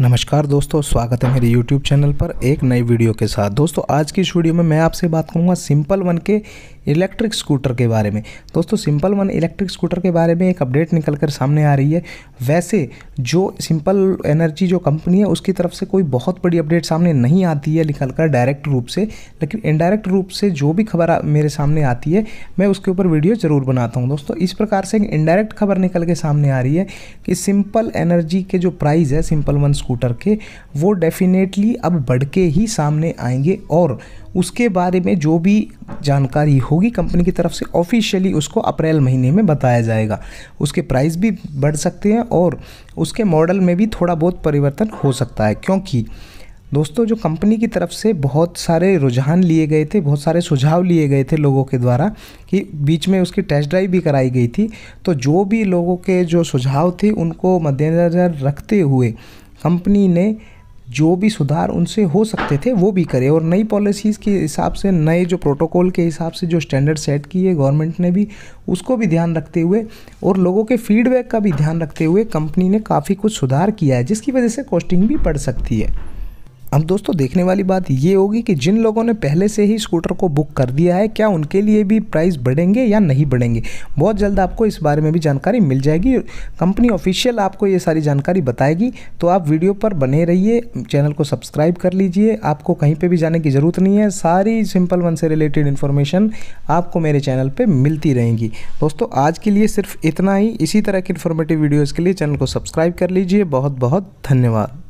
नमस्कार दोस्तों स्वागत है मेरे YouTube चैनल पर एक नई वीडियो के साथ दोस्तों आज की इस वीडियो में मैं आपसे बात करूंगा सिंपल वन के इलेक्ट्रिक स्कूटर के बारे में दोस्तों सिंपल वन इलेक्ट्रिक स्कूटर के बारे में एक अपडेट निकल कर सामने आ रही है वैसे जो सिंपल एनर्जी जो कंपनी है उसकी तरफ से कोई बहुत बड़ी अपडेट सामने नहीं आती है निकल कर डायरेक्ट रूप से लेकिन इनडायरेक्ट रूप से जो भी खबर मेरे सामने आती है मैं उसके ऊपर वीडियो ज़रूर बनाता हूँ दोस्तों इस प्रकार से एक इनडायरेक्ट खबर निकल के सामने आ रही है कि सिंपल एनर्जी के जो प्राइज़ है सिंपल वन स्कूटर के वो डेफिनेटली अब बढ़ के ही सामने आएंगे और उसके बारे में जो भी जानकारी होगी कंपनी की तरफ से ऑफिशियली उसको अप्रैल महीने में बताया जाएगा उसके प्राइस भी बढ़ सकते हैं और उसके मॉडल में भी थोड़ा बहुत परिवर्तन हो सकता है क्योंकि दोस्तों जो कंपनी की तरफ से बहुत सारे रुझान लिए गए थे बहुत सारे सुझाव लिए गए थे लोगों के द्वारा कि बीच में उसकी टेस्ट ड्राइव भी कराई गई थी तो जो भी लोगों के जो सुझाव थे उनको मद्देनज़र रखते हुए कंपनी ने जो भी सुधार उनसे हो सकते थे वो भी करे और नई पॉलिसीज़ के हिसाब से नए जो प्रोटोकॉल के हिसाब से जो स्टैंडर्ड सेट किए गवर्नमेंट ने भी उसको भी ध्यान रखते हुए और लोगों के फीडबैक का भी ध्यान रखते हुए कंपनी ने काफ़ी कुछ सुधार किया है जिसकी वजह से कॉस्टिंग भी बढ़ सकती है अब दोस्तों देखने वाली बात ये होगी कि जिन लोगों ने पहले से ही स्कूटर को बुक कर दिया है क्या उनके लिए भी प्राइस बढ़ेंगे या नहीं बढ़ेंगे बहुत जल्द आपको इस बारे में भी जानकारी मिल जाएगी कंपनी ऑफिशियल आपको ये सारी जानकारी बताएगी तो आप वीडियो पर बने रहिए चैनल को सब्सक्राइब कर लीजिए आपको कहीं पर भी जाने की ज़रूरत नहीं है सारी सिंपल वन से रिलेटेड इन्फॉर्मेशन आपको मेरे चैनल पर मिलती रहेंगी दोस्तों आज के लिए सिर्फ इतना ही इसी तरह की इन्फॉर्मेटिव वीडियोज़ के लिए चैनल को सब्सक्राइब कर लीजिए बहुत बहुत धन्यवाद